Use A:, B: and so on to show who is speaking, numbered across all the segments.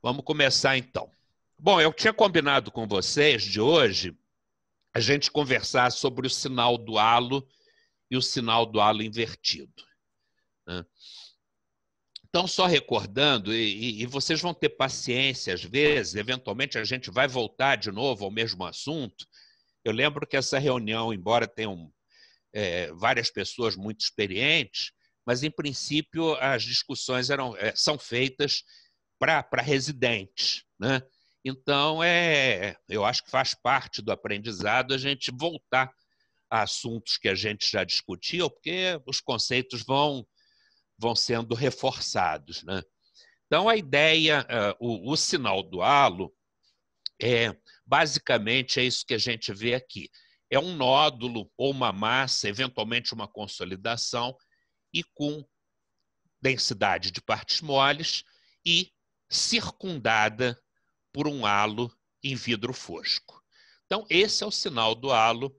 A: Vamos começar então. Bom, eu tinha combinado com vocês de hoje a gente conversar sobre o sinal do halo e o sinal do halo invertido. Né? Então, só recordando, e, e, vocês vão ter paciência às vezes, eventualmente a gente vai voltar de novo ao mesmo assunto. Eu lembro que essa reunião, embora tenham é, várias pessoas muito experientes, mas em princípio as discussões eram, é, são feitas para residentes. Né? Então, é, eu acho que faz parte do aprendizado a gente voltar a assuntos que a gente já discutiu, porque os conceitos vão, vão sendo reforçados. Né? Então, a ideia, é, o, o sinal do halo, é, basicamente é isso que a gente vê aqui. É um nódulo ou uma massa, eventualmente uma consolidação, e com densidade de partes moles e circundada por um halo em vidro fosco. Então, esse é o sinal do halo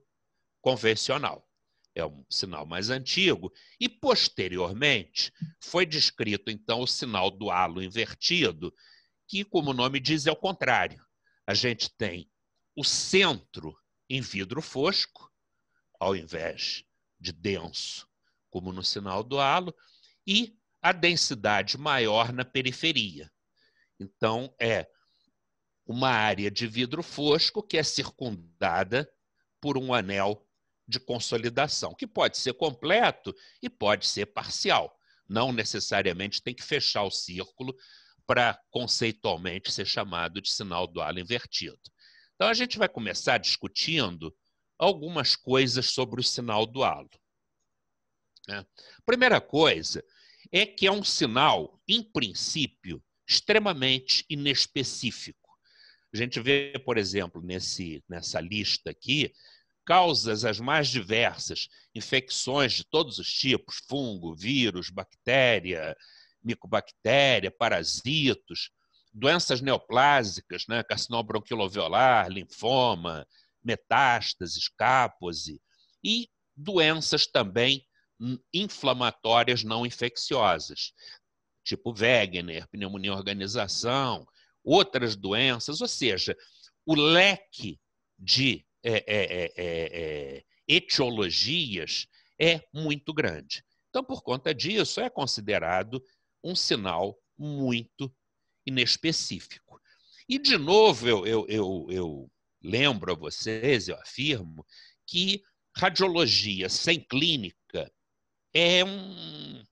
A: convencional. É um sinal mais antigo. E, posteriormente, foi descrito, então, o sinal do halo invertido, que, como o nome diz, é o contrário. A gente tem o centro em vidro fosco, ao invés de denso, como no sinal do halo, e a densidade maior na periferia. Então, é uma área de vidro fosco que é circundada por um anel de consolidação, que pode ser completo e pode ser parcial. Não necessariamente tem que fechar o círculo para conceitualmente ser chamado de sinal do halo invertido. Então, a gente vai começar discutindo algumas coisas sobre o sinal do halo. Né? Primeira coisa é que é um sinal, em princípio, extremamente inespecífico. A gente vê, por exemplo, nesse, nessa lista aqui, causas as mais diversas, infecções de todos os tipos, fungo, vírus, bactéria, micobactéria, parasitos, doenças neoplásicas, né, carcinoma bronquiloviolar, linfoma, metástases, cápose e doenças também inflamatórias não infecciosas tipo Wegener, pneumonia organização, outras doenças, ou seja, o leque de é é, é, é, é, etiologias é muito grande. Então, por conta disso, é considerado um sinal muito inespecífico. E, de novo, eu, eu, eu, eu lembro a vocês, eu afirmo, que radiologia sem clínica é um,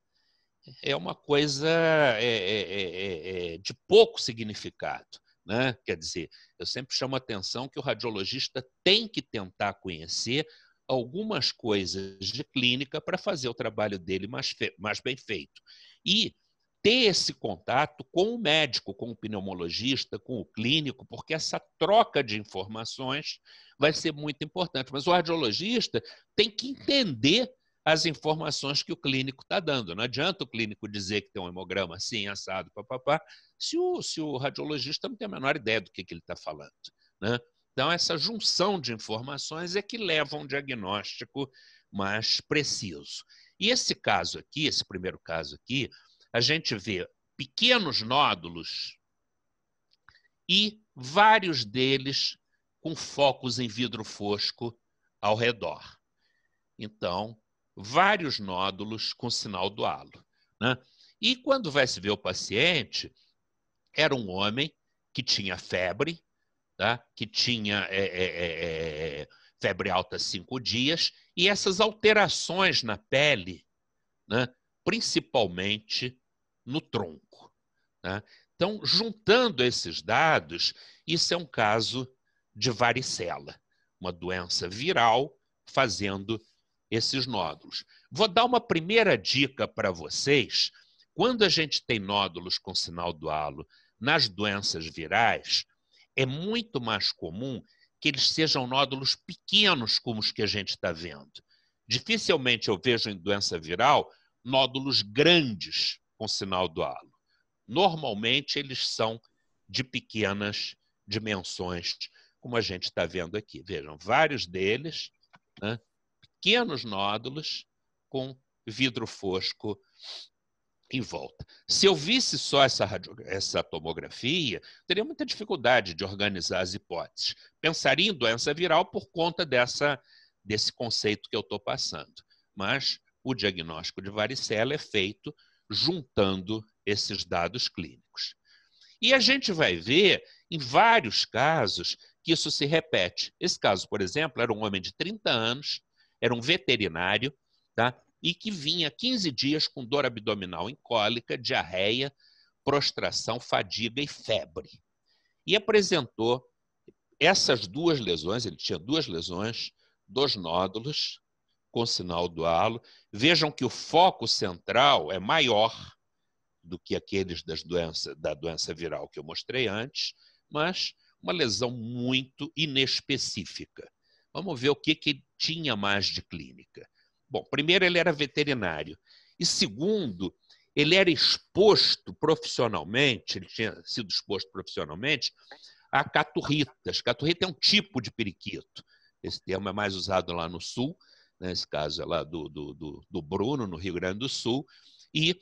A: é uma coisa é é, é, é, é, de pouco significado. Né? Quer dizer, eu sempre chamo a atenção que o radiologista tem que tentar conhecer algumas coisas de clínica para fazer o trabalho dele mais, mais bem feito. E ter esse contato com o médico, com o pneumologista, com o clínico, porque essa troca de informações vai ser muito importante. Mas o radiologista tem que entender as informações que o clínico está dando. Não adianta o clínico dizer que tem um hemograma assim, assado, papapá, se o, se o radiologista não tem a menor ideia do que, que ele está falando. Né? Então, essa junção de informações é que leva a um diagnóstico mais preciso. E esse caso aqui, esse primeiro caso aqui, a gente vê pequenos nódulos e vários deles com focos em vidro fosco ao redor. Então, vários nódulos com sinal do halo. Né? E quando vai se ver o paciente, era um homem que tinha febre, tá? que tinha é, é, é, é febre alta cinco dias, e essas alterações na pele, né? principalmente no tronco. Né? Então, juntando esses dados, isso é um caso de varicela, uma doença viral fazendo esses nódulos. Vou dar uma primeira dica para vocês. Quando a gente tem nódulos com sinal do halo nas doenças virais, é muito mais comum que eles sejam nódulos pequenos, como os que a gente está vendo. Dificilmente eu vejo em doença viral nódulos grandes com sinal do halo. Normalmente eles são de pequenas dimensões, como a gente está vendo aqui. Vejam, vários deles né, pequenos nódulos com vidro fosco em volta. Se eu visse só essa, radio... essa tomografia, teria muita dificuldade de organizar as hipóteses. Pensaria em doença viral por conta dessa... desse conceito que eu estou passando. Mas o diagnóstico de varicela é feito juntando esses dados clínicos. E a gente vai ver, em vários casos, que isso se repete. Esse caso, por exemplo, era um homem de 30 anos era um veterinário, tá? e que vinha 15 dias com dor abdominal em cólica, diarreia, prostração, fadiga e febre. E apresentou essas duas lesões, ele tinha duas lesões, dois nódulos com sinal do halo. Vejam que o foco central é maior do que aqueles das da doença viral que eu mostrei antes, mas uma lesão muito inespecífica. Vamos ver o que, que ele tinha mais de clínica. Bom, primeiro, ele era veterinário. E segundo, ele era exposto profissionalmente, ele tinha sido exposto profissionalmente a caturritas. Caturrita é um tipo de periquito. Esse termo é mais usado lá no Sul, nesse né? caso é lá do, do, do, do Bruno, no Rio Grande do Sul. E,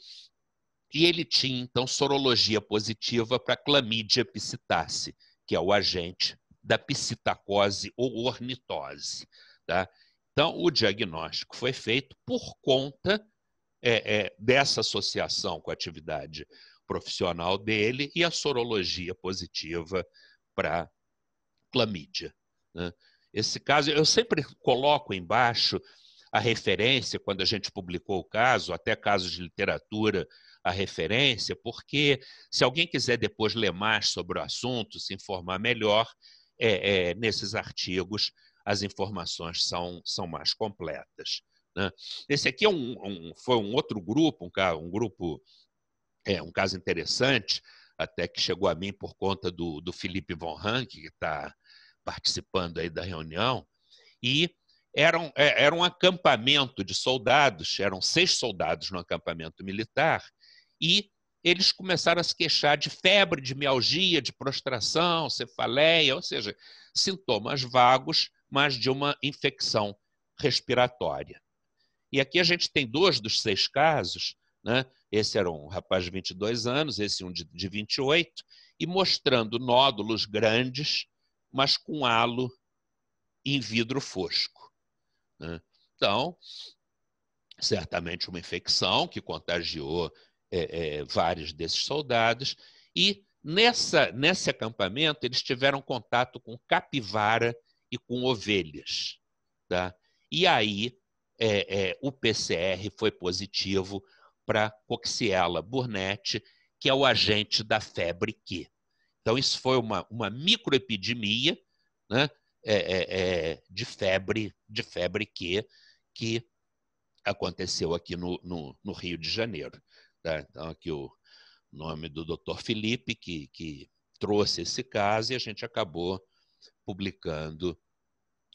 A: e ele tinha, então, sorologia positiva para clamídia piscitace, que é o agente da psitacose ou ornitose. Tá? Então, o diagnóstico foi feito por conta é, é, dessa associação com a atividade profissional dele e a sorologia positiva para clamídia. Né? Esse caso, eu sempre coloco embaixo a referência, quando a gente publicou o caso, até casos de literatura, a referência, porque se alguém quiser depois ler mais sobre o assunto, se informar melhor, é, é, nesses artigos as informações são, são mais completas. Né? Esse aqui é um, um, foi um outro grupo, um, um grupo, é, um caso interessante, até que chegou a mim por conta do, do Felipe Von Rank, que está participando aí da reunião, e era um, é, era um acampamento de soldados, eram seis soldados no acampamento militar, e eles começaram a se queixar de febre, de mialgia, de prostração, cefaleia, ou seja, sintomas vagos, mas de uma infecção respiratória. E aqui a gente tem dois dos seis casos, né? esse era um rapaz de 22 anos, esse um de 28, e mostrando nódulos grandes, mas com halo em vidro fosco. Né? Então, certamente uma infecção que contagiou é, é, vários desses soldados, e nessa, nesse acampamento eles tiveram contato com capivara e com ovelhas. Tá? E aí é, é o PCR foi positivo para Coxiela burnet que é o agente da febre Q. Então, isso foi uma, uma microepidemia né, é, é, de febre de febre Q que aconteceu aqui no, no, no Rio de Janeiro. Tá? Então, aqui o nome do Dr. Felipe, que, que trouxe esse caso, e a gente acabou publicando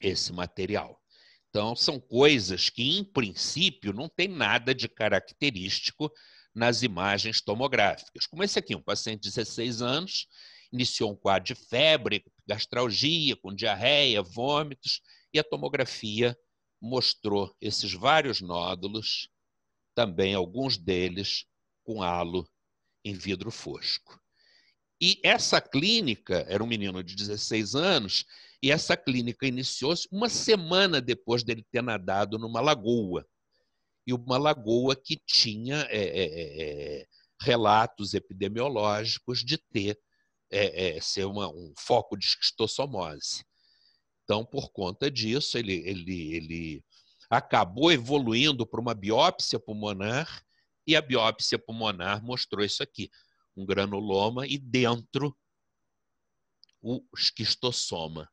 A: esse material. Então, são coisas que, em princípio, não tem nada de característico nas imagens tomográficas. Como esse aqui, um paciente de 16 anos, iniciou um quadro de febre, gastralgia, com diarreia, vômitos, e a tomografia mostrou esses vários nódulos, também alguns deles com halo em vidro fosco. E essa clínica, era um menino de 16 anos, e essa clínica iniciou-se uma semana depois dele ter nadado numa lagoa. E uma lagoa que tinha é, é, é, é relatos epidemiológicos de ter é, é, ser uma, um foco de esquistossomose. Então, por conta disso, ele, ele, ele acabou evoluindo para uma biópsia pulmonar e a biópsia pulmonar mostrou isso aqui: um granuloma e dentro o esquistossoma.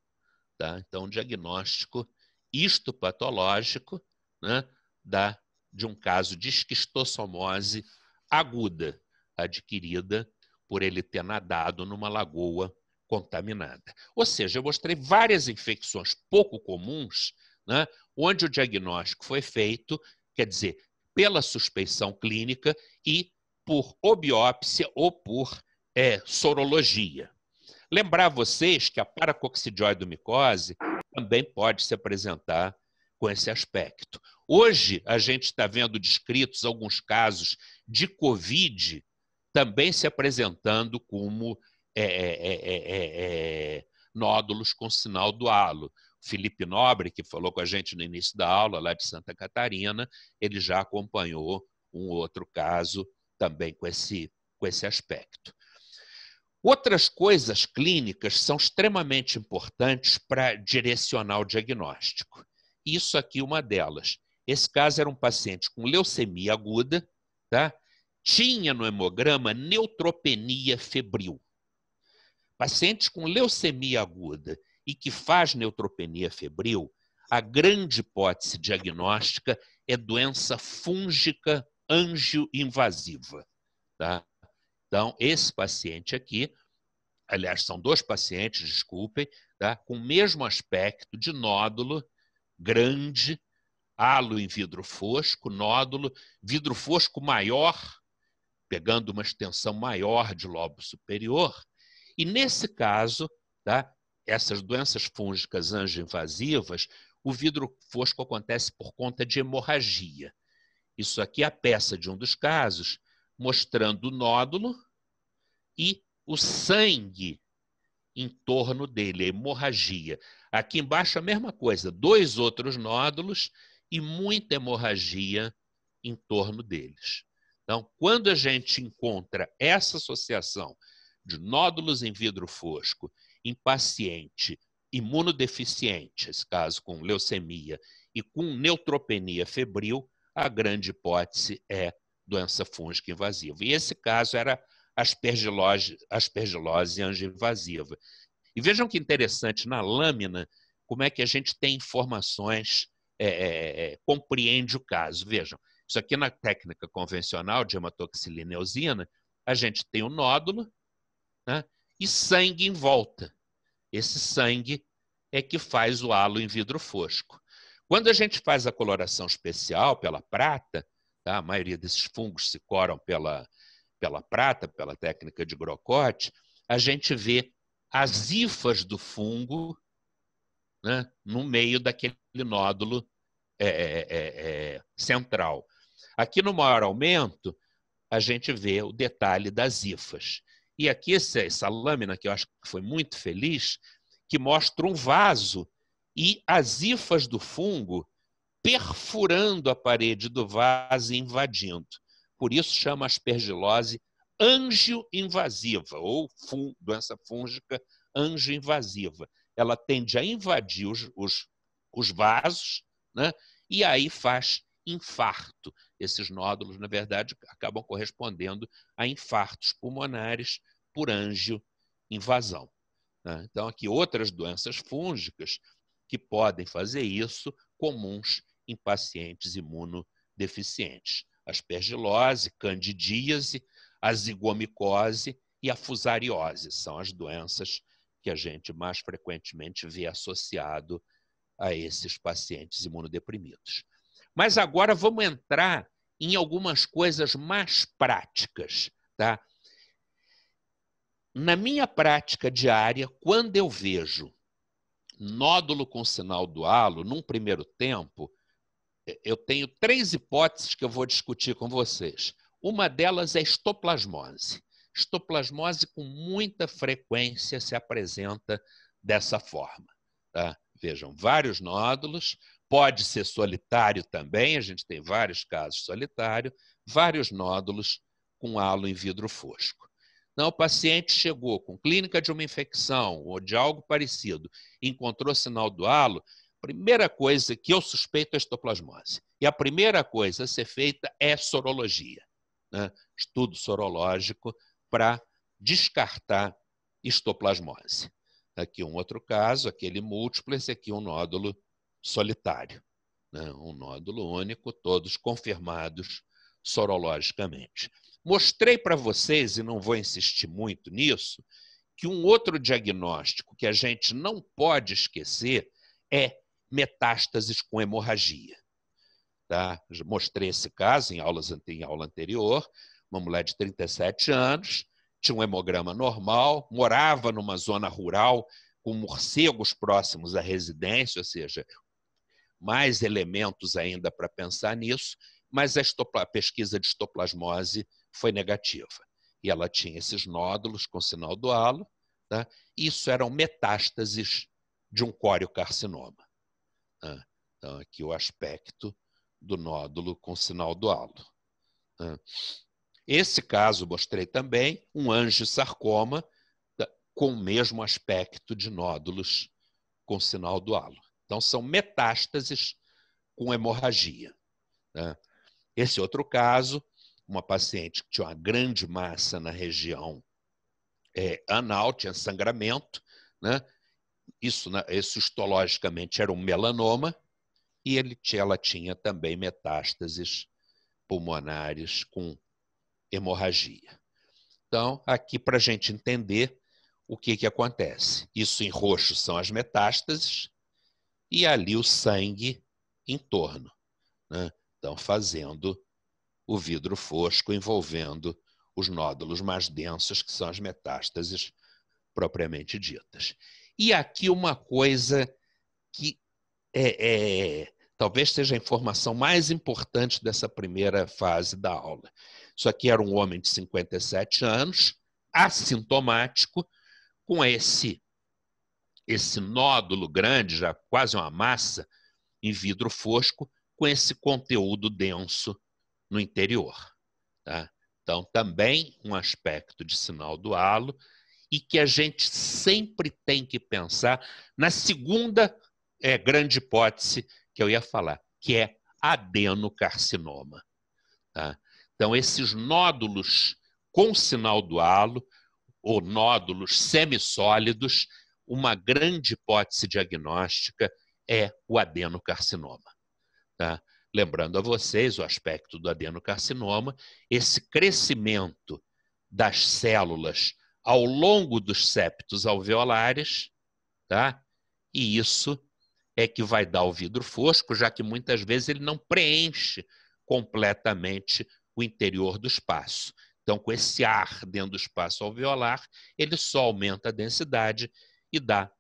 A: Tá? Então, um diagnóstico histopatológico né, da, de um caso de esquistossomose aguda, adquirida por ele ter nadado numa lagoa contaminada. Ou seja, eu mostrei várias infecções pouco comuns, né, onde o diagnóstico foi feito, quer dizer, pela suspeição clínica e por biópsia ou por é, sorologia. Lembrar vocês que a paracoccidioidomicose também pode se apresentar com esse aspecto. Hoje, a gente está vendo descritos alguns casos de Covid também se apresentando como é, é, é, é, é nódulos com sinal do halo. Felipe Nobre, que falou com a gente no início da aula, lá de Santa Catarina, ele já acompanhou um outro caso também com esse, com esse aspecto. Outras coisas clínicas são extremamente importantes para direcionar o diagnóstico. Isso aqui, é uma delas. Esse caso era um paciente com leucemia aguda, tá? tinha no hemograma neutropenia febril. Pacientes com leucemia aguda e que faz neutropenia febril, a grande hipótese diagnóstica é doença fúngica angioinvasiva. Tá? Então, esse paciente aqui, aliás, são dois pacientes, desculpem, tá? com o mesmo aspecto de nódulo grande, halo em vidro fosco, nódulo, vidro fosco maior, pegando uma extensão maior de lobo superior. E nesse caso, tá? essas doenças fúngicas angioinvasivas, o vidro fosco acontece por conta de hemorragia. Isso aqui é a peça de um dos casos, mostrando o nódulo e o sangue em torno dele, a hemorragia. Aqui embaixo a mesma coisa, dois outros nódulos e muita hemorragia em torno deles. Então, quando a gente encontra essa associação de nódulos em vidro fosco em paciente imunodeficiente, esse caso com leucemia, e com neutropenia febril, a grande hipótese é doença fúngica invasiva. E esse caso era aspergilose, aspergilose angioinvasiva. E vejam que interessante, na lâmina, como é que a gente tem informações, é, é, é, é compreende o caso. Vejam, isso aqui na técnica convencional de hematoxilina eosina, a gente tem o nódulo, né? e sangue em volta. Esse sangue é que faz o halo em vidro fosco. Quando a gente faz a coloração especial pela prata, tá? a maioria desses fungos se coram pela, pela prata, pela técnica de grocote, a gente vê as hifas do fungo né, no meio daquele nódulo é, é, é, é central. Aqui no maior aumento, a gente vê o detalhe das hifas. E aqui essa, essa lâmina, que eu acho que foi muito feliz, que mostra um vaso e as hifas do fungo perfurando a parede do vaso e invadindo. Por isso chama aspergilose angio invasiva ou fun, doença fúngica angio invasiva. Ela tende a invadir os, os, os vasos né? e aí faz infarto. Esses nódulos, na verdade, acabam correspondendo a infartos pulmonares por angioinvasão. Né? Então, aqui outras doenças fúngicas que podem fazer isso, comuns em pacientes imunodeficientes. Aspergilose, candidíase, a zigomicose e a fusariose são as doenças que a gente mais frequentemente vê associado a esses pacientes imunodeprimidos. Mas agora vamos entrar em algumas coisas mais práticas, tá? Na minha prática diária, quando eu vejo nódulo com sinal do halo, num primeiro tempo, eu tenho três hipóteses que eu vou discutir com vocês. Uma delas é estoplasmose. Estoplasmose com muita frequência se apresenta dessa forma. Tá? Vejam, vários nódulos, Pode ser solitário também, a gente tem vários casos solitário, vários nódulos com halo em vidro fosco. então o paciente chegou com clínica de uma infecção ou de algo parecido, encontrou sinal do halo, primeira coisa que eu suspeito é estoplasmose. E a primeira coisa a ser feita é sorologia, né? estudo sorológico para descartar estoplasmose. Aqui um outro caso, aquele múltiplo, esse aqui é um nódulo solitário. Né? Um nódulo único, todos confirmados sorologicamente. Mostrei para vocês, e não vou insistir muito nisso, que um outro diagnóstico que a gente não pode esquecer é metástases com hemorragia. Tá? Mostrei esse caso em, aulas, em aula anterior, uma mulher de 37 anos, tinha um hemograma normal, morava numa zona rural com morcegos próximos à residência, ou seja, mais elementos ainda para pensar nisso, mas a, a pesquisa de estoplasmose foi negativa. E ela tinha esses nódulos com sinal do halo, tá? isso eram metástases de um carcinoma. Tá? Então, aqui o aspecto do nódulo com sinal do halo. Tá? Esse caso mostrei também um angiosarcoma tá? com o mesmo aspecto de nódulos com sinal do halo. Então, são metástases com hemorragia. Né? Esse outro caso, uma paciente que tinha uma grande massa na região é, anal, tinha sangramento, né? isso, isso histologicamente era um melanoma, e ele, ela tinha também metástases pulmonares com hemorragia. Então, aqui para a gente entender o que, que acontece. Isso em roxo são as metástases, e ali o sangue em torno. Né? Então, fazendo o vidro fosco, envolvendo os nódulos mais densos, que são as metástases propriamente ditas. E aqui uma coisa que é, é, talvez seja a informação mais importante dessa primeira fase da aula. Isso aqui era um homem de 57 anos, assintomático, com esse esse nódulo grande, já quase uma massa, em vidro fosco, com esse conteúdo denso no interior. Tá? Então, também um aspecto de sinal do halo e que a gente sempre tem que pensar na segunda é, grande hipótese que eu ia falar, que é adenocarcinoma. Tá? Então, esses nódulos com sinal do halo, ou nódulos semissólidos, uma grande hipótese diagnóstica é o adenocarcinoma. Tá? Lembrando a vocês o aspecto do adenocarcinoma, esse crescimento das células ao longo dos septos alveolares, tá? e isso é que vai dar o vidro fosco, já que muitas vezes ele não preenche completamente o interior do espaço. Então, com esse ar dentro do espaço alveolar, ele só aumenta a densidade e dá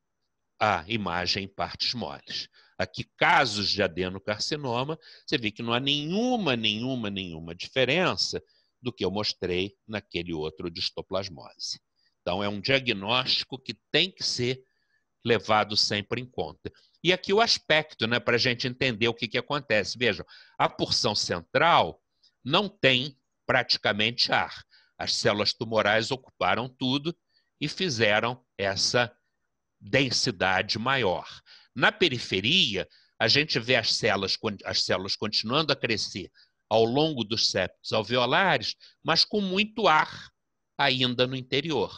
A: a imagem em partes moles. Aqui, casos de adenocarcinoma, você vê que não há nenhuma, nenhuma, nenhuma diferença do que eu mostrei naquele outro de histoplasmose. Então, é um diagnóstico que tem que ser levado sempre em conta. E aqui o aspecto, né, para a gente entender o que, que acontece. Vejam, a porção central não tem praticamente ar. As células tumorais ocuparam tudo e fizeram essa densidade maior. Na periferia, a gente vê as células, as células continuando a crescer ao longo dos septos alveolares, mas com muito ar ainda no interior.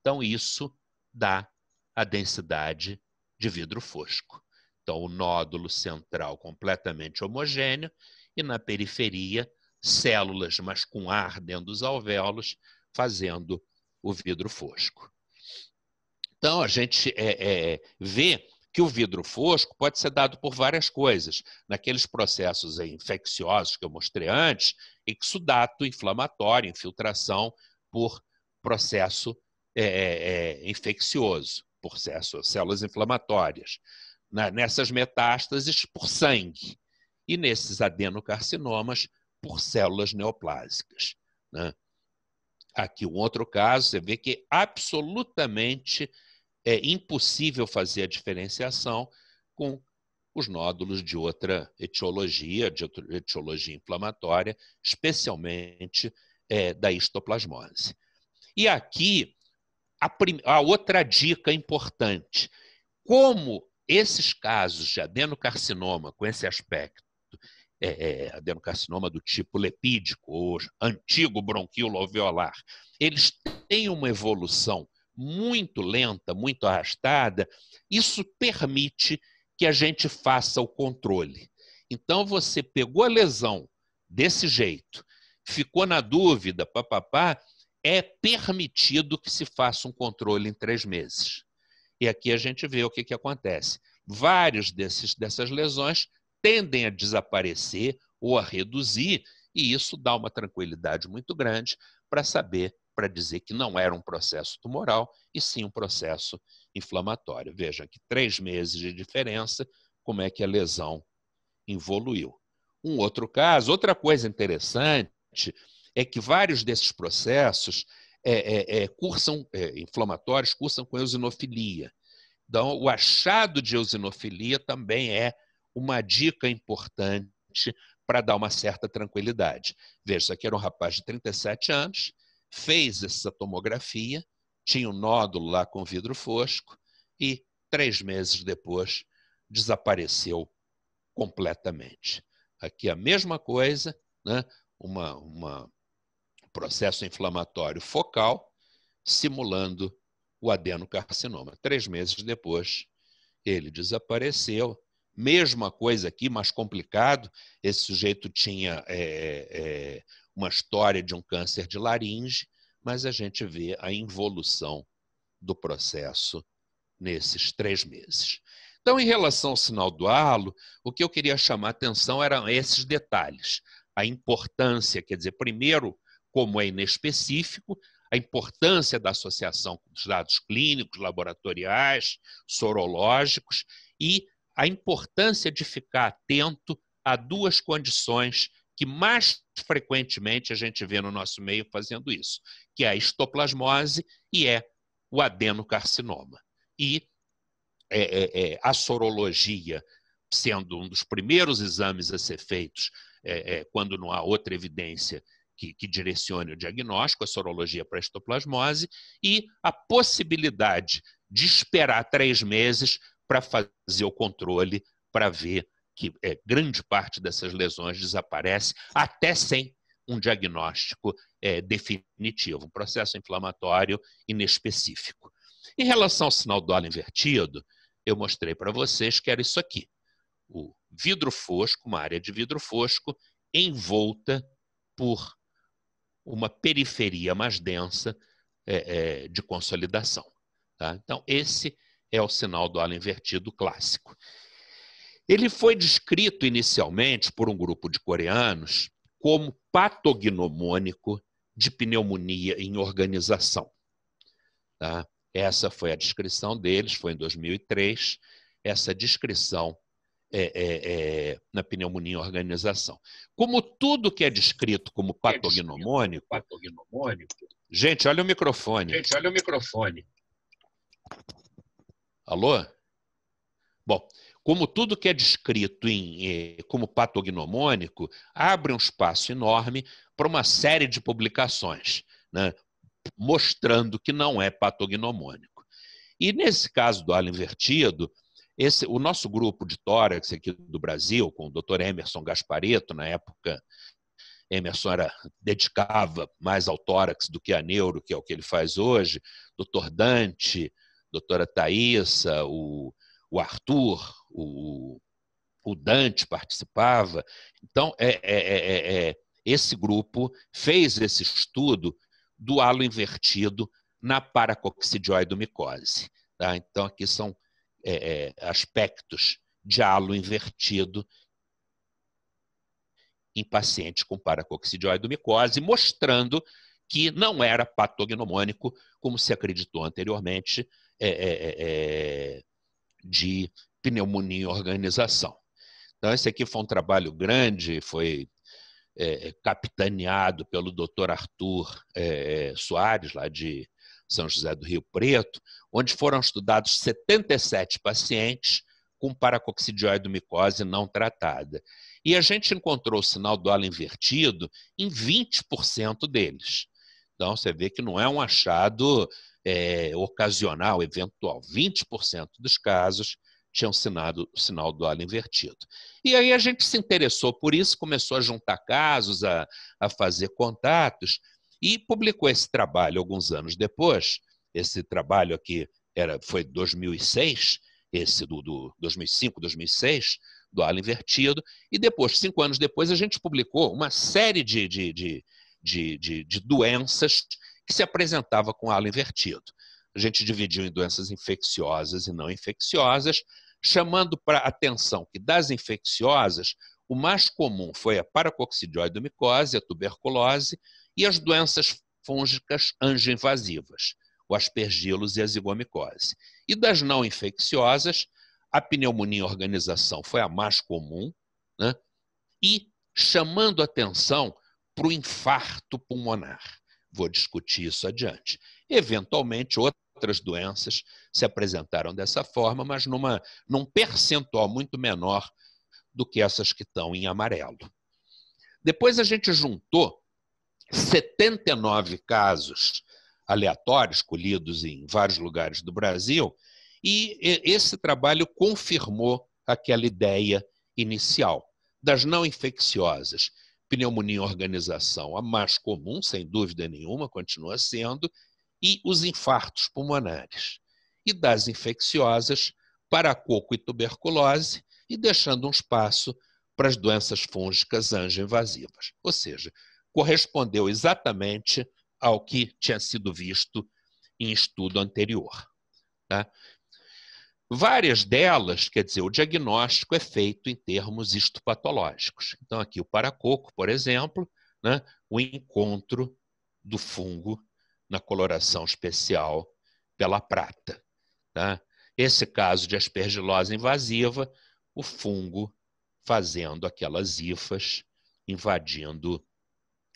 A: Então, isso dá a densidade de vidro fosco. Então, o nódulo central completamente homogêneo e na periferia, células, mas com ar dentro dos alvéolos, fazendo o vidro fosco. Então, a gente é, é, vê que o vidro fosco pode ser dado por várias coisas. Naqueles processos infecciosos que eu mostrei antes, exudato inflamatório, infiltração por processo é, é, é infeccioso, por células inflamatórias. Na, nessas metástases, por sangue. E nesses adenocarcinomas, por células neoplásicas. Né? Aqui um outro caso, você vê que absolutamente é impossível fazer a diferenciação com os nódulos de outra etiologia, de outra etiologia inflamatória, especialmente é, da histoplasmose. E aqui, a, a outra dica importante: como esses casos de adenocarcinoma, com esse aspecto, é, é adenocarcinoma do tipo lepídico ou antigo bronquiolo alveolar, eles têm uma evolução muito lenta, muito arrastada, isso permite que a gente faça o controle. Então, você pegou a lesão desse jeito, ficou na dúvida, papapá, é permitido que se faça um controle em três meses. E aqui a gente vê o que, que acontece. Vários desses, dessas lesões tendem a desaparecer ou a reduzir, e isso dá uma tranquilidade muito grande para saber para dizer que não era um processo tumoral, e sim um processo inflamatório. Veja que três meses de diferença, como é que a lesão evoluiu. Um outro caso, outra coisa interessante é que vários desses processos é, é, é, cursam é, inflamatórios, cursam com eosinofilia. Então, o achado de eosinofilia também é uma dica importante para dar uma certa tranquilidade. Veja, isso aqui era um rapaz de 37 anos, fez essa tomografia, tinha um nódulo lá com vidro fosco e, três meses depois, desapareceu completamente. Aqui a mesma coisa, né? uma, uma processo inflamatório focal, simulando o adenocarcinoma. Três meses depois, ele desapareceu Mesma coisa aqui, mais complicado. Esse sujeito tinha é, é, uma história de um câncer de laringe, mas a gente vê a involução do processo nesses três meses. Então, em relação ao sinal do halo, o que eu queria chamar a atenção eram esses detalhes. A importância, quer dizer, primeiro, como é inespecífico, a importância da associação com os dados clínicos, laboratoriais, sorológicos e a importância de ficar atento a duas condições que mais frequentemente a gente vê no nosso meio fazendo isso, que é a histoplasmose e é o adenocarcinoma. E é, é, é, a sorologia, sendo um dos primeiros exames a ser feitos é, é, quando não há outra evidência que, que direcione o diagnóstico, a sorologia para a histoplasmose, e a possibilidade de esperar três meses para fazer o controle, para ver que é, grande parte dessas lesões desaparece, até sem um diagnóstico é, definitivo, um processo inflamatório inespecífico. Em relação ao sinal do dólar invertido, eu mostrei para vocês que era isso aqui: o vidro fosco, uma área de vidro fosco, envolta por uma periferia mais densa é, é de consolidação. Tá? Então, esse é o sinal do halo invertido clássico. Ele foi descrito inicialmente por um grupo de coreanos como patognomônico de pneumonia em organização. Tá? Essa foi a descrição deles, foi em 2003, essa descrição é, é, é, na pneumonia em organização. É como tudo que é descrito como patognomônico, patognomônico. Gente, olha o microfone. Gente, olha o microfone. Alô? Bom, como tudo que é descrito em, eh, como patognomônico, abre um espaço enorme para uma série de publicações, né, mostrando que não é patognomônico. E nesse caso do alho invertido, esse, o nosso grupo de tórax aqui do Brasil, com o Dr. Emerson Gaspareto, na época, Emerson era, dedicava mais ao tórax do que a neuro, que é o que ele faz hoje, Dr. Dante, doutora Thaisa, o, o Arthur, o, o Dante participava. Então, é é, é, é, é, esse grupo fez esse estudo do halo invertido na paracoccidioidomicose. Tá? Então, aqui são é, aspectos de halo invertido em pacientes com paracoccidioidomicose, mostrando que não era patognomônico, como se acreditou anteriormente, é é, é, é, de pneumonia em organização. Então, esse aqui foi um trabalho grande, foi é, capitaneado pelo doutor Arthur Soares, lá de São José do Rio Preto, onde foram estudados 77 pacientes com paracoccidioide micose não tratada. E a gente encontrou o sinal do halo invertido em 20% deles. Então, você vê que não é um achado é, ocasional, eventual, 20% dos casos tinham sinado, sinal do ala invertido. E aí a gente se interessou por isso, começou a juntar casos, a, a fazer contatos e publicou esse trabalho alguns anos depois. Esse trabalho aqui era, foi 2006, esse do, do 2005, 2006, do ala invertido. E depois, cinco anos depois, a gente publicou uma série de, de, de, de, de doenças que se apresentava com halo invertido. A gente dividiu em doenças infecciosas e não infecciosas, chamando para atenção que das infecciosas, o mais comum foi a paracoccidioidomicose, a tuberculose e as doenças fúngicas angioinvasivas, o aspergilos e a zigomicose. E das não infecciosas, a pneumonia organização foi a mais comum, né? e chamando atenção para o infarto pulmonar. Vou discutir isso adiante. Eventualmente, outras doenças se apresentaram dessa forma, mas numa, num percentual muito menor do que essas que estão em amarelo. Depois a gente juntou 79 casos aleatórios, colhidos em vários lugares do Brasil, e esse trabalho confirmou aquela ideia inicial das não infecciosas pneumonia organização, a mais comum, sem dúvida nenhuma, continua sendo, e os infartos pulmonares. E das infecciosas para coco e tuberculose, e deixando um espaço para as doenças fúngicas angioinvasivas. Ou seja, correspondeu exatamente ao que tinha sido visto em estudo anterior. Tá? Várias delas, quer dizer, o diagnóstico é feito em termos histopatológicos. Então, aqui o paracoco, por exemplo, né, o encontro do fungo na coloração especial pela prata. Tá? Esse caso de aspergilose invasiva, o fungo fazendo aquelas hifas, invadindo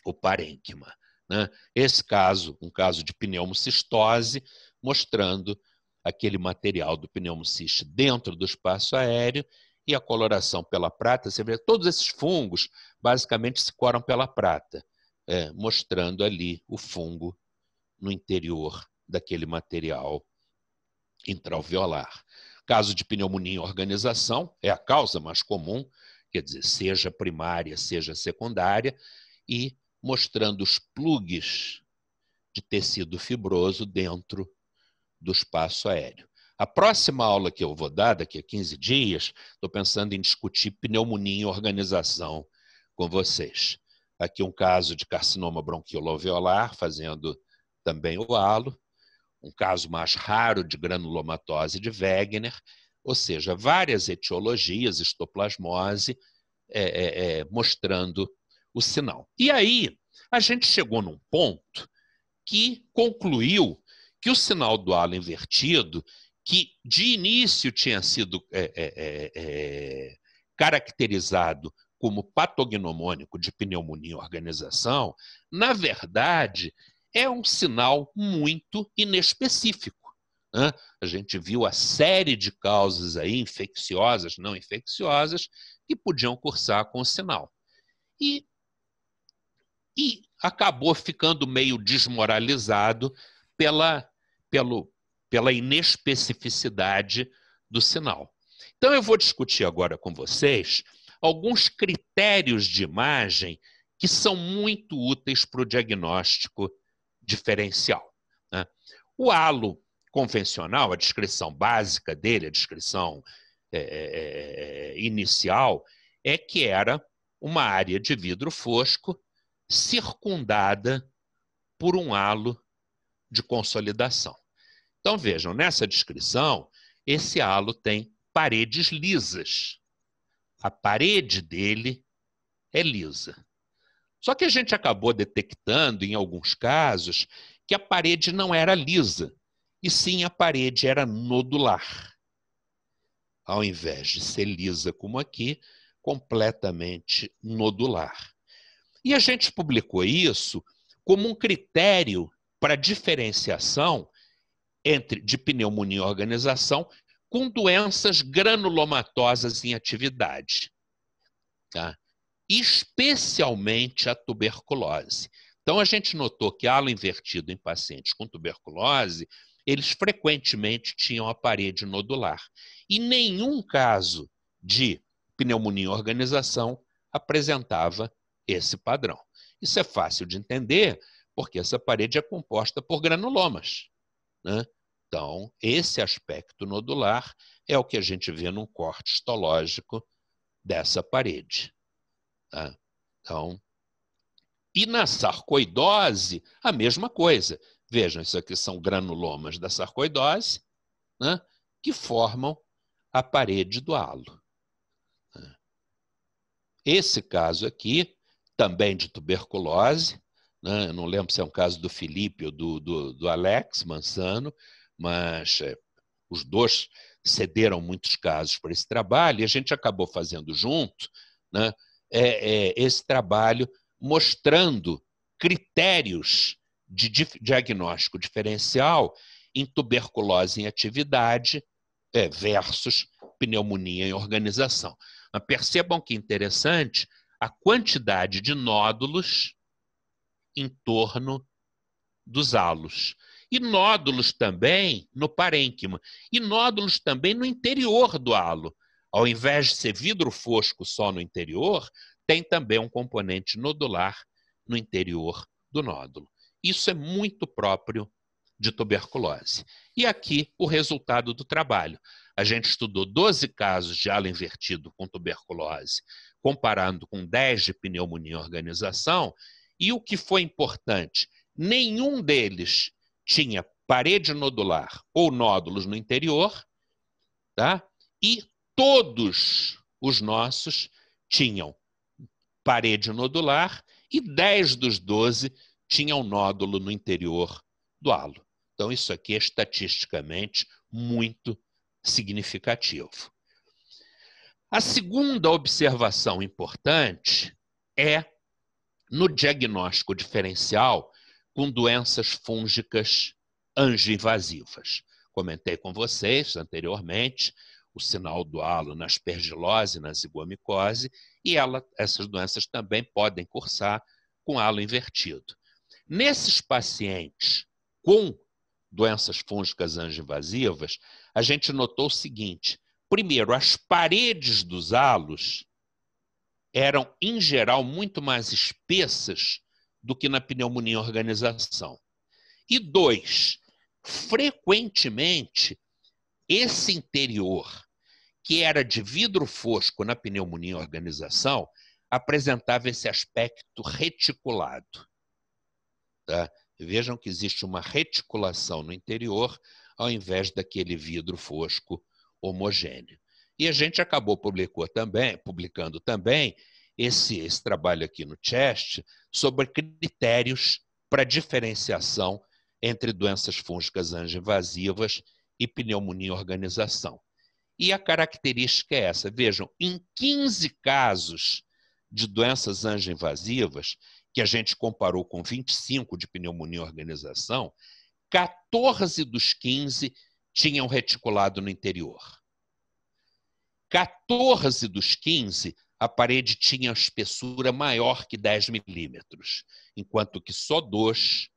A: o parênquima. Né? Esse caso, um caso de pneumocistose, mostrando aquele material do pneumociste dentro do espaço aéreo e a coloração pela prata, você vê todos esses fungos basicamente se coram pela prata, é, mostrando ali o fungo no interior daquele material intraalveolar. Caso de pneumonia em organização, é a causa mais comum, quer dizer, seja primária, seja secundária, e mostrando os plugs de tecido fibroso dentro do espaço aéreo. A próxima aula que eu vou dar, daqui a 15 dias, estou pensando em discutir pneumonia em organização com vocês. Aqui um caso de carcinoma bronquioloveolar, fazendo também o halo, um caso mais raro de granulomatose de Wegener, ou seja, várias etiologias, estoplasmose, é, é, é, mostrando o sinal. E aí, a gente chegou num ponto que concluiu que o sinal do halo invertido, que de início tinha sido é, é, é, é caracterizado como patognomônico de pneumonia organização, na verdade é um sinal muito inespecífico. Né? A gente viu a série de causas aí, infecciosas, não infecciosas, que podiam cursar com o sinal. E, e acabou ficando meio desmoralizado pela pelo, pela inespecificidade do sinal. Então, eu vou discutir agora com vocês alguns critérios de imagem que são muito úteis para o diagnóstico diferencial. Né? O halo convencional, a descrição básica dele, a descrição é, é, é, é inicial, é que era uma área de vidro fosco circundada por um halo de consolidação. Então vejam, nessa descrição, esse halo tem paredes lisas. A parede dele é lisa. Só que a gente acabou detectando, em alguns casos, que a parede não era lisa, e sim a parede era nodular. Ao invés de ser lisa como aqui, completamente nodular. E a gente publicou isso como um critério para diferenciação entre de pneumonia e organização com doenças granulomatosas em atividade, tá? especialmente a tuberculose. Então, a gente notou que halo invertido em pacientes com tuberculose, eles frequentemente tinham a parede nodular. E nenhum caso de pneumonia em organização apresentava esse padrão. Isso é fácil de entender, porque essa parede é composta por granulomas. Né? Então, esse aspecto nodular é o que a gente vê num corte histológico dessa parede. Tá? Então, e na sarcoidose, a mesma coisa. Vejam, isso aqui são granulomas da sarcoidose, né, que formam a parede do halo. Né? Esse caso aqui, também de tuberculose, né? Eu não lembro se é um caso do Felipe ou do, do, do Alex Mansano, mas é, os dois cederam muitos casos para esse trabalho e a gente acabou fazendo junto né? é, é, esse trabalho mostrando critérios de diagnóstico diferencial em tuberculose em atividade é, versus pneumonia em organização. Mas percebam que interessante a quantidade de nódulos em torno dos halos. E nódulos também no parênquima. E nódulos também no interior do halo. Ao invés de ser vidro fosco só no interior, tem também um componente nodular no interior do nódulo. Isso é muito próprio de tuberculose. E aqui o resultado do trabalho. A gente estudou 12 casos de halo invertido com tuberculose, comparando com 10 de pneumonia organização, e o que foi importante? Nenhum deles tinha parede nodular ou nódulos no interior, tá? e todos os nossos tinham parede nodular e 10 dos 12 tinham nódulo no interior do halo. Então, isso aqui é estatisticamente muito significativo. A segunda observação importante é no diagnóstico diferencial com doenças fúngicas angioinvasivas. Comentei com vocês anteriormente o sinal do halo na aspergilose, na zigomicose, e ela, essas doenças também podem cursar com halo invertido. Nesses pacientes com doenças fúngicas angioinvasivas, a gente notou o seguinte: primeiro, as paredes dos halos eram, em geral, muito mais espessas do que na pneumonia organização. E dois, frequentemente, esse interior, que era de vidro fosco na pneumonia organização, apresentava esse aspecto reticulado. Tá? Vejam que existe uma reticulação no interior, ao invés daquele vidro fosco homogêneo. E a gente acabou publicou também, publicando também esse, esse trabalho aqui no CHEST sobre critérios para diferenciação entre doenças fúngicas angioinvasivas e pneumonia organização. E a característica é essa. Vejam, em 15 casos de doenças angioinvasivas, que a gente comparou com 25 de pneumonia organização, 14 dos 15 tinham reticulado no interior. 14 dos 15, a parede tinha espessura maior que 10 milímetros, enquanto que só dois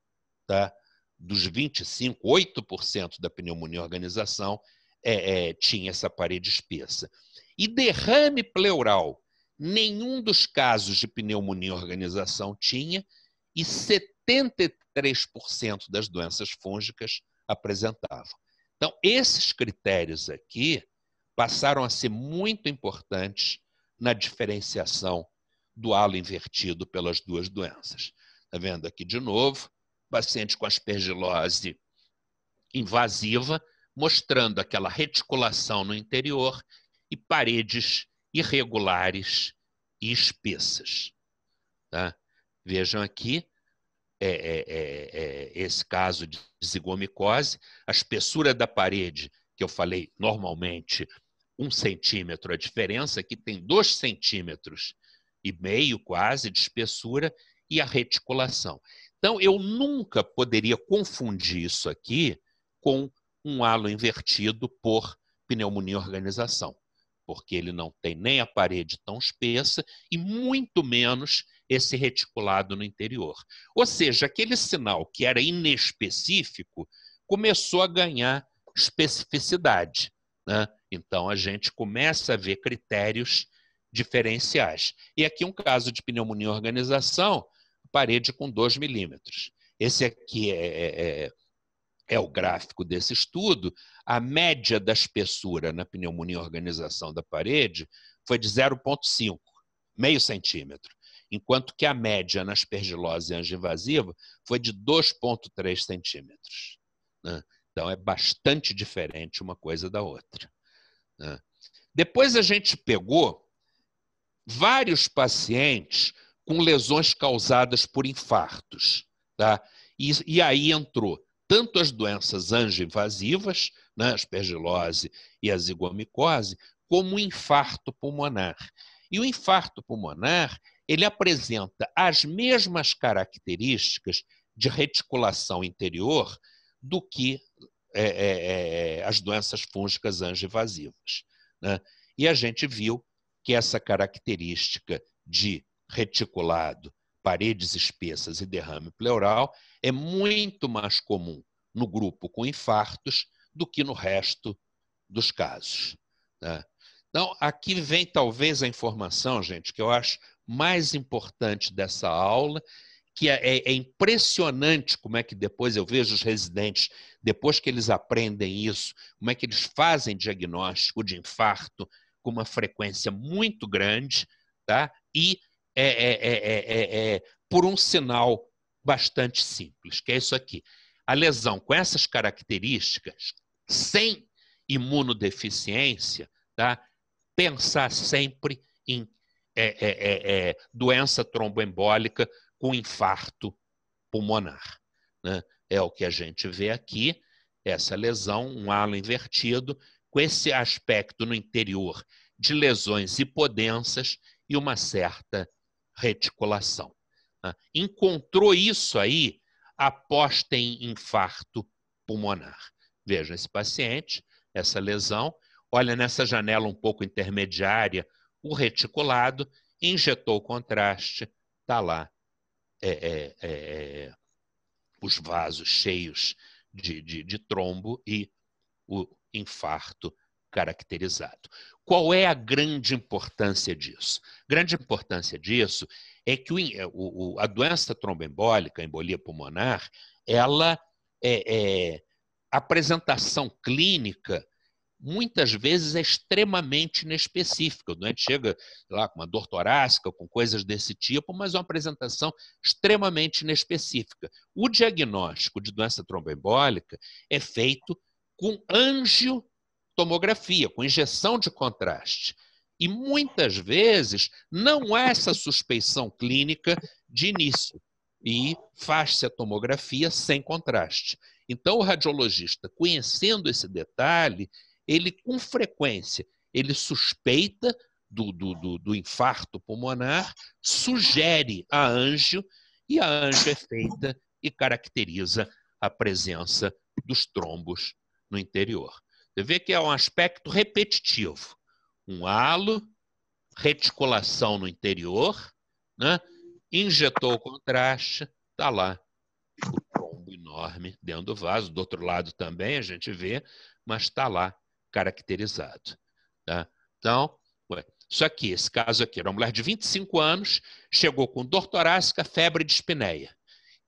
A: tá, dos 25, 8% da pneumonia organização é, é, tinha essa parede espessa. E derrame pleural, nenhum dos casos de pneumonia organização tinha, e 73% das doenças fúngicas apresentavam. Então, esses critérios aqui passaram a ser muito importantes na diferenciação do halo invertido pelas duas doenças. Está vendo aqui de novo, paciente com aspergilose invasiva, mostrando aquela reticulação no interior e paredes irregulares e espessas. Tá? Vejam aqui é, é, é, é esse caso de zigomicose, a espessura da parede, que eu falei normalmente um centímetro. A diferença é que tem dois centímetros e meio quase de espessura e a reticulação. Então, eu nunca poderia confundir isso aqui com um halo invertido por pneumonia organização, porque ele não tem nem a parede tão espessa e muito menos esse reticulado no interior. Ou seja, aquele sinal que era inespecífico começou a ganhar especificidade. Né? Então, a gente começa a ver critérios diferenciais. E aqui um caso de pneumonia organização, parede com 2 milímetros. Esse aqui é, é, é, é o gráfico desse estudo. A média da espessura na pneumonia organização da parede foi de 0,5, meio centímetro enquanto que a média na aspergilose angivasiva foi de 2,3 centímetros. Né? Então, é bastante diferente uma coisa da outra. Né? Depois a gente pegou vários pacientes com lesões causadas por infartos. Tá? E, e aí entrou tanto as doenças angioinvasivas, né, aspergilose e a zigomicose, como o infarto pulmonar. E o infarto pulmonar, ele apresenta as mesmas características de reticulação interior do que é é, é, é, as doenças fúngicas angioinvasivas. Né? E a gente viu que essa característica de reticulado, paredes espessas e derrame pleural é muito mais comum no grupo com infartos do que no resto dos casos. Né? Então, aqui vem talvez a informação, gente, que eu acho mais importante dessa aula que é, é, é, impressionante como é que depois eu vejo os residentes, depois que eles aprendem isso, como é que eles fazem diagnóstico de infarto com uma frequência muito grande, tá? E é, é, é, é por um sinal bastante simples, que é isso aqui. A lesão com essas características, sem imunodeficiência, tá? Pensar sempre em doença tromboembólica com infarto pulmonar. Né? É o que a gente vê aqui, essa lesão, um halo invertido, com esse aspecto no interior de lesões hipodensas e uma certa reticulação. Né? Encontrou isso aí após em infarto pulmonar. Veja esse paciente, essa lesão, olha nessa janela um pouco intermediária, o reticulado, injetou o contraste, está lá é é, é, é, os vasos cheios de, de, de trombo e o infarto caracterizado. Qual é a grande importância disso? Grande importância disso é que o, é, o, a doença tromboembólica, a embolia pulmonar, ela é, é, apresentação clínica muitas vezes é extremamente inespecífica. O doente é? chega lá com uma dor torácica, com coisas desse tipo, mas é uma apresentação extremamente inespecífica. O diagnóstico de doença tromboembólica é feito com angiotomografia, com injeção de contraste. E muitas vezes não há essa suspeição clínica de início e faz-se a tomografia sem contraste. Então, o radiologista, conhecendo esse detalhe, ele com frequência ele suspeita do, do, do, do infarto pulmonar, sugere a anjo e a anjo é feita e caracteriza a presença dos trombos no interior. Você vê que é um aspecto repetitivo. Um halo, reticulação no interior, né? injetou o contraste, está lá o trombo enorme dentro do vaso. Do outro lado também a gente vê, mas está lá caracterizado. Tá? Então, só que esse caso aqui era uma mulher de 25 anos, chegou com dor torácica, febre e dispneia.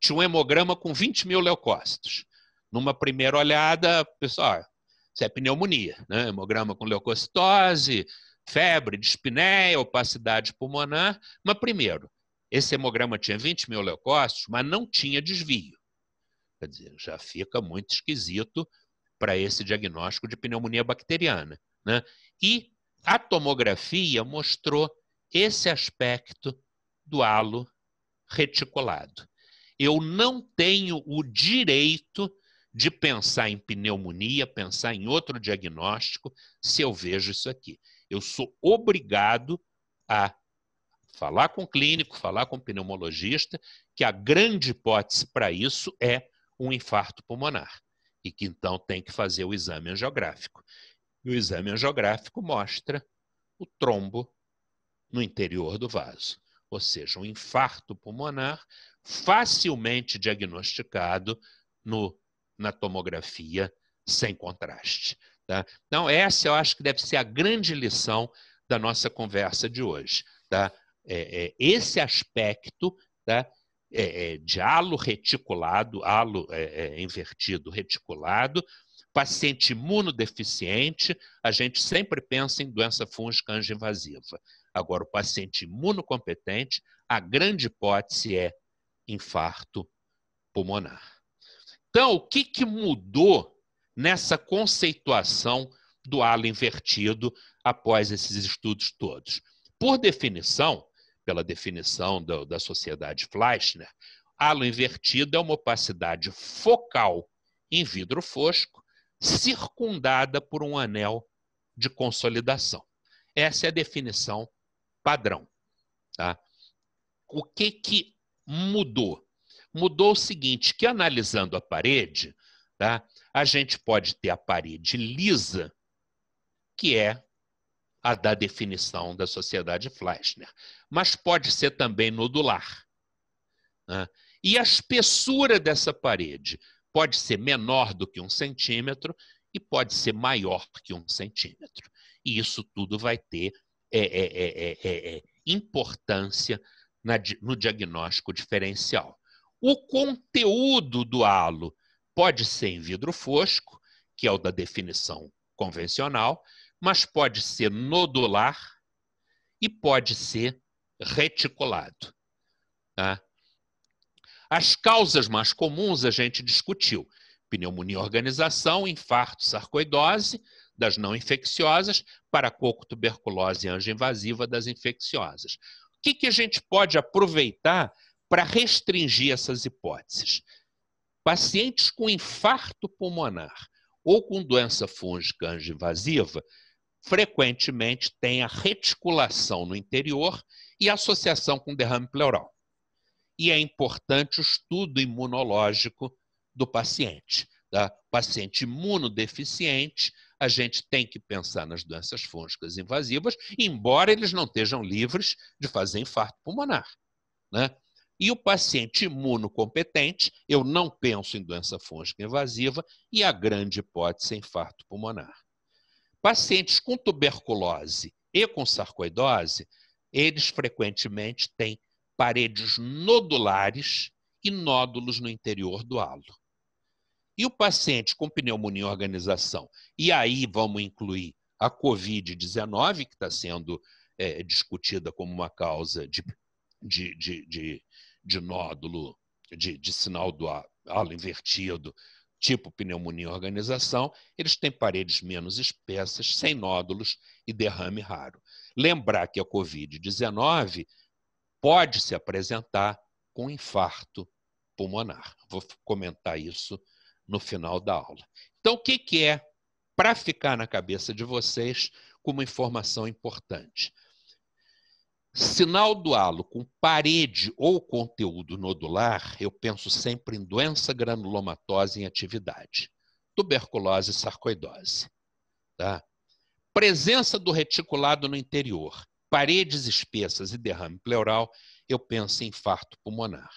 A: Tinha um hemograma com 20 mil leucócitos. Numa primeira olhada, pessoal, ah, isso é pneumonia, né? Hemograma com leucocitose, febre, dispneia, opacidade pulmonar. Mas primeiro, esse hemograma tinha 20 mil leucócitos, mas não tinha desvio. Quer dizer, já fica muito esquisito para esse diagnóstico de pneumonia bacteriana. Né? E a tomografia mostrou esse aspecto do halo reticulado. Eu não tenho o direito de pensar em pneumonia, pensar em outro diagnóstico, se eu vejo isso aqui. Eu sou obrigado a falar com o clínico, falar com o pneumologista, que a grande hipótese para isso é um infarto pulmonar e que então tem que fazer o exame angiográfico. E o exame angiográfico mostra o trombo no interior do vaso, ou seja, um infarto pulmonar facilmente diagnosticado no, na tomografia sem contraste. Tá? Então, essa eu acho que deve ser a grande lição da nossa conversa de hoje. Tá? É, é, esse aspecto tá? É, é, de halo reticulado, halo é, é, invertido reticulado, paciente imunodeficiente, a gente sempre pensa em doença fúngica invasiva Agora, o paciente imunocompetente, a grande hipótese é infarto pulmonar. Então, o que, que mudou nessa conceituação do halo invertido após esses estudos todos? Por definição, pela definição do, da sociedade Fleischner, né? halo invertido é uma opacidade focal em vidro fosco, circundada por um anel de consolidação. Essa é a definição padrão. Tá? O que, que mudou? Mudou o seguinte, que analisando a parede, tá? a gente pode ter a parede lisa, que é a da definição da sociedade Fleischner, mas pode ser também nodular. Né? E a espessura dessa parede pode ser menor do que um centímetro e pode ser maior que um centímetro. E isso tudo vai ter é, é, é, importância na, no diagnóstico diferencial. O conteúdo do halo pode ser em vidro fosco, que é o da definição convencional, mas pode ser nodular e pode ser reticulado. Tá? As causas mais comuns a gente discutiu: pneumonia organização, infarto, sarcoidose das não infecciosas, paracoco, tuberculose e invasiva das infecciosas. O que, que a gente pode aproveitar para restringir essas hipóteses? Pacientes com infarto pulmonar ou com doença fúngica invasiva frequentemente tem a reticulação no interior e associação com derrame pleural. E é importante o estudo imunológico do paciente. Tá? Paciente imunodeficiente, a gente tem que pensar nas doenças fúngicas invasivas, embora eles não estejam livres de fazer infarto pulmonar. Né? E o paciente imunocompetente, eu não penso em doença fúngica invasiva e a grande hipótese é infarto pulmonar. Pacientes com tuberculose e com sarcoidose, eles frequentemente têm paredes nodulares e nódulos no interior do halo. E o paciente com pneumonia em organização, e aí vamos incluir a Covid-19, que está sendo é, discutida como uma causa de, de, de, de, de nódulo, de, de sinal do halo invertido tipo pneumonia organização, eles têm paredes menos espessas, sem nódulos e derrame raro. Lembrar que a COVID-19 pode se apresentar com infarto pulmonar. Vou comentar isso no final da aula. Então, o que é para ficar na cabeça de vocês como informação importante? Sinal do halo com parede ou conteúdo nodular, eu penso sempre em doença granulomatosa em atividade, tuberculose e sarcoidose. Tá? Presença do reticulado no interior, paredes espessas e derrame pleural, eu penso em infarto pulmonar.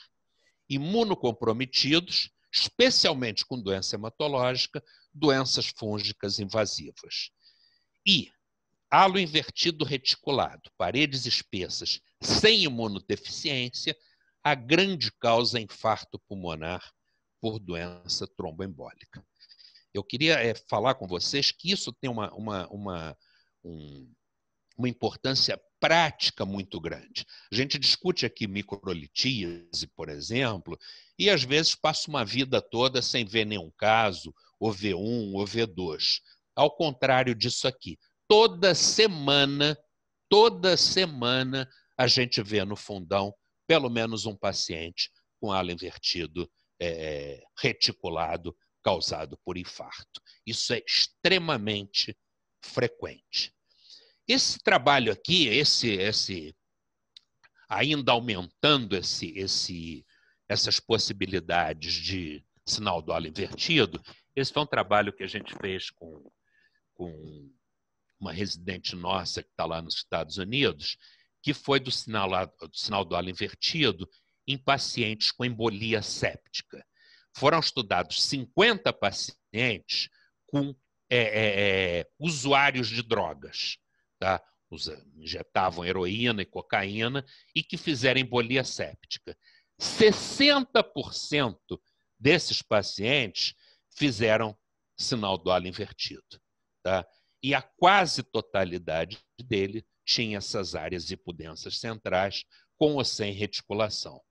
A: Imunocomprometidos, especialmente com doença hematológica, doenças fúngicas invasivas. E halo invertido reticulado, paredes espessas, sem imunodeficiência, a grande causa é infarto pulmonar por doença tromboembólica. Eu queria é, falar com vocês que isso tem uma, uma, uma, um, uma importância prática muito grande. A gente discute aqui microlitíase, por exemplo, e às vezes passa uma vida toda sem ver nenhum caso, ou V1, ou V2. Ao contrário disso aqui, toda semana, toda semana, a gente vê no fundão pelo menos um paciente com halo invertido é, é, reticulado causado por infarto. Isso é extremamente frequente. Esse trabalho aqui, esse, esse ainda aumentando esse, esse, essas possibilidades de sinal do halo invertido, esse foi um trabalho que a gente fez com, com uma residente nossa que está lá nos Estados Unidos, que foi do sinal, do sinal do halo invertido em pacientes com embolia séptica. Foram estudados 50 pacientes com é, é, é, usuários de drogas, tá? injetavam heroína e cocaína e que fizeram embolia séptica. 60% desses pacientes fizeram sinal do halo invertido. Tá? e a quase totalidade dele tinha essas áreas hipudensas centrais com ou sem reticulação.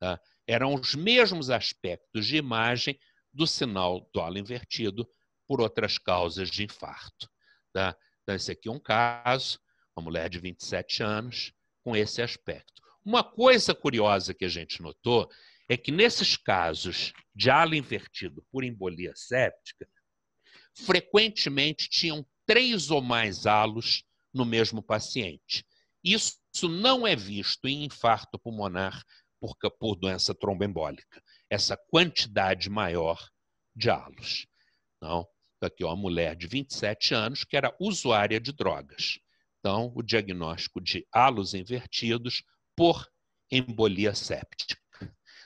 A: Tá? Eram os mesmos aspectos de imagem do sinal do ala invertido por outras causas de infarto. Tá? Então, esse aqui é um caso, uma mulher de 27 anos, com esse aspecto. Uma coisa curiosa que a gente notou é que nesses casos de ala invertido por embolia séptica, frequentemente tinham três ou mais halos no mesmo paciente. Isso não é visto em infarto pulmonar por, por doença tromboembólica, essa quantidade maior de halos. Então, tá aqui, é uma mulher de 27 anos que era usuária de drogas. Então, o diagnóstico de halos invertidos por embolia séptica.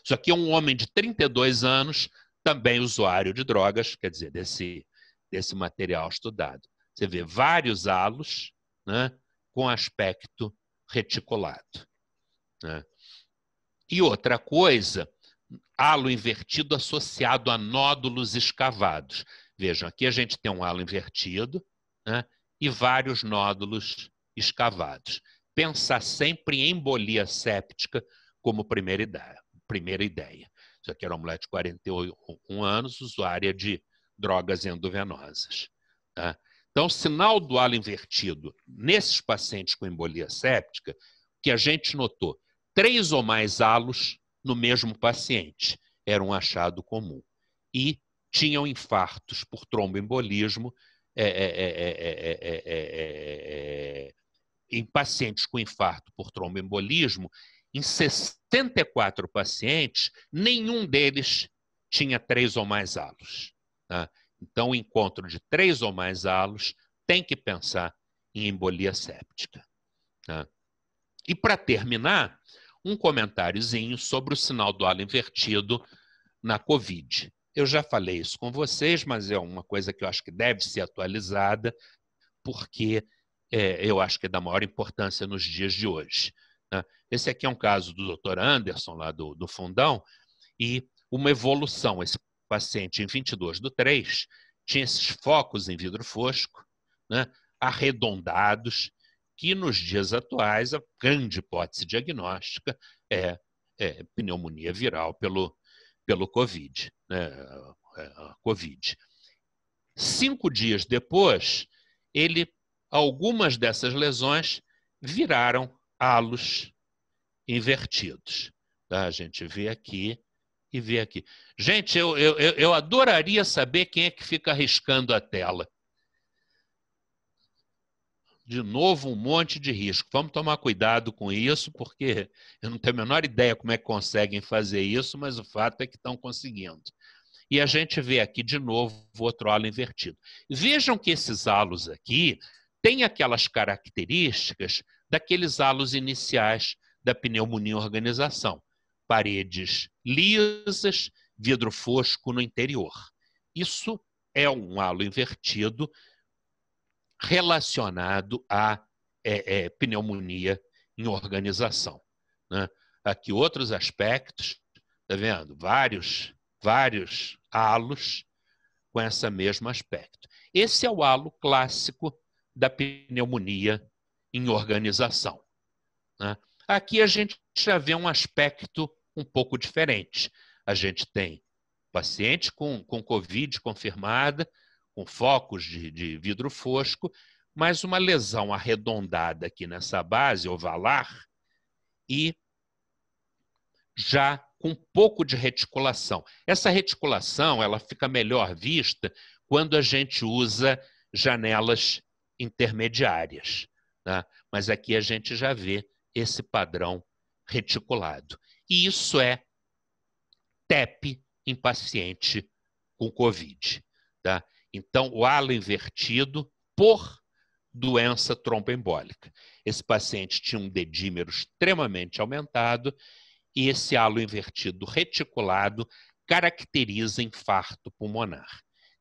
A: Isso aqui é um homem de 32 anos, também usuário de drogas, quer dizer, desse, desse material estudado. Você vê vários halos né, com aspecto reticulado. Né? E outra coisa, halo invertido associado a nódulos escavados. Vejam, aqui a gente tem um halo invertido né, e vários nódulos escavados. Pensar sempre em embolia séptica como primeira ideia. Primeira ideia. Isso aqui era uma mulher de 41 anos, usuária de drogas endovenosas. Tá? Então, o sinal do halo invertido nesses pacientes com embolia séptica, que a gente notou três ou mais halos no mesmo paciente, era um achado comum. E tinham infartos por tromboembolismo é, é, é, em pacientes com infarto por tromboembolismo. Em 64 pacientes, nenhum deles tinha três ou mais halos. Tá? Então, o encontro de três ou mais halos tem que pensar em embolia séptica. Tá? E para terminar, um comentáriozinho sobre o sinal do halo invertido na COVID. Eu já falei isso com vocês, mas é uma coisa que eu acho que deve ser atualizada, porque é, eu acho que é da maior importância nos dias de hoje. Né? Esse aqui é um caso do Dr. Anderson, lá do, do Fundão, e uma evolução. Esse paciente em 22 do 3 tinha esses focos em vidro fosco, né, arredondados, que nos dias atuais a grande hipótese diagnóstica é, é pneumonia viral pelo, pelo Covid. Né, é, COVID. Cinco dias depois, ele, algumas dessas lesões viraram halos invertidos. Tá? A gente vê aqui e ver aqui. Gente, eu, eu, eu adoraria saber quem é que fica riscando a tela. De novo, um monte de risco. Vamos tomar cuidado com isso, porque eu não tenho a menor ideia como é que conseguem fazer isso, mas o fato é que estão conseguindo. E a gente vê aqui de novo outro halo invertido. Vejam que esses halos aqui têm aquelas características daqueles halos iniciais da pneumonia organização paredes lisas, vidro fosco no interior. Isso é um halo invertido relacionado à é, é, pneumonia em organização. Né? Aqui outros aspectos, está vendo? Vários, vários halos com esse mesmo aspecto. Esse é o halo clássico da pneumonia em organização. Né? Aqui a gente já vê um aspecto um pouco diferente. A gente tem paciente com, com Covid confirmada, com focos de, de vidro fosco, mas uma lesão arredondada aqui nessa base ovalar e já com um pouco de reticulação. Essa reticulação ela fica melhor vista quando a gente usa janelas intermediárias. Né? Mas aqui a gente já vê esse padrão reticulado. E isso é TEP em paciente com COVID. Tá? Então, o halo invertido por doença tromboembólica. Esse paciente tinha um dedímero extremamente aumentado e esse halo invertido reticulado caracteriza infarto pulmonar.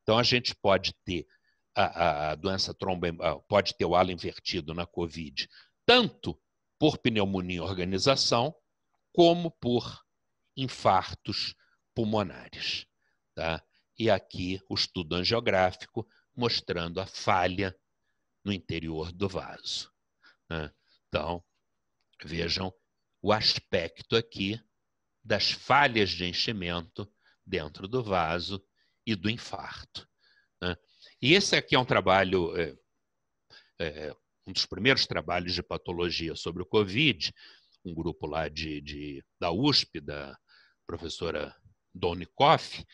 A: Então, a gente pode ter a, a, a doença tromboembólica, ah, pode ter o halo invertido na COVID, tanto por pneumonia organização, como por infartos pulmonares. Tá? E aqui o estudo angiográfico mostrando a falha no interior do vaso. Né? Então, vejam o aspecto aqui das falhas de enchimento dentro do vaso e do infarto. Né? E esse aqui é um trabalho é, é, um dos primeiros trabalhos de patologia sobre o Covid, um grupo lá de, de da USP, da professora Donikoff,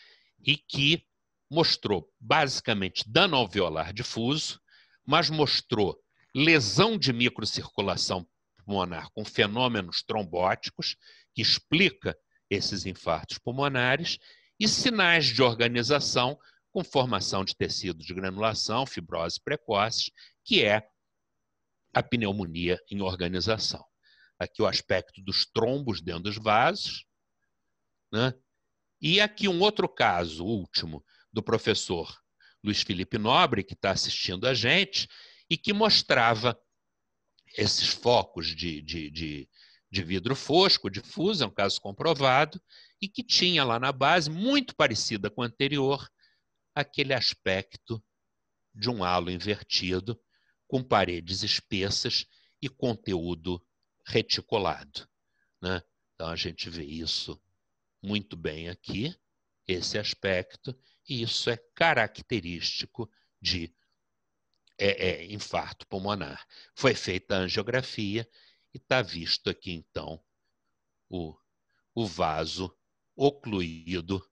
A: e que mostrou basicamente dano alveolar difuso, mas mostrou lesão de microcirculação pulmonar com fenômenos trombóticos, que explica esses infartos pulmonares, e sinais de organização com formação de tecido de granulação, fibrose precoce, que é a pneumonia em organização. Aqui o aspecto dos trombos dentro dos vasos. Né? E aqui um outro caso, último, do professor Luiz Felipe Nobre, que está assistindo a gente, e que mostrava esses focos de, de, de, de vidro fosco, difuso, é um caso comprovado, e que tinha lá na base, muito parecida com o anterior, aquele aspecto de um halo invertido, com paredes espessas e conteúdo reticulado. Né? Então a gente vê isso muito bem aqui, esse aspecto, e isso é característico de é, é, infarto pulmonar. Foi feita a angiografia e está visto aqui então o, o vaso ocluído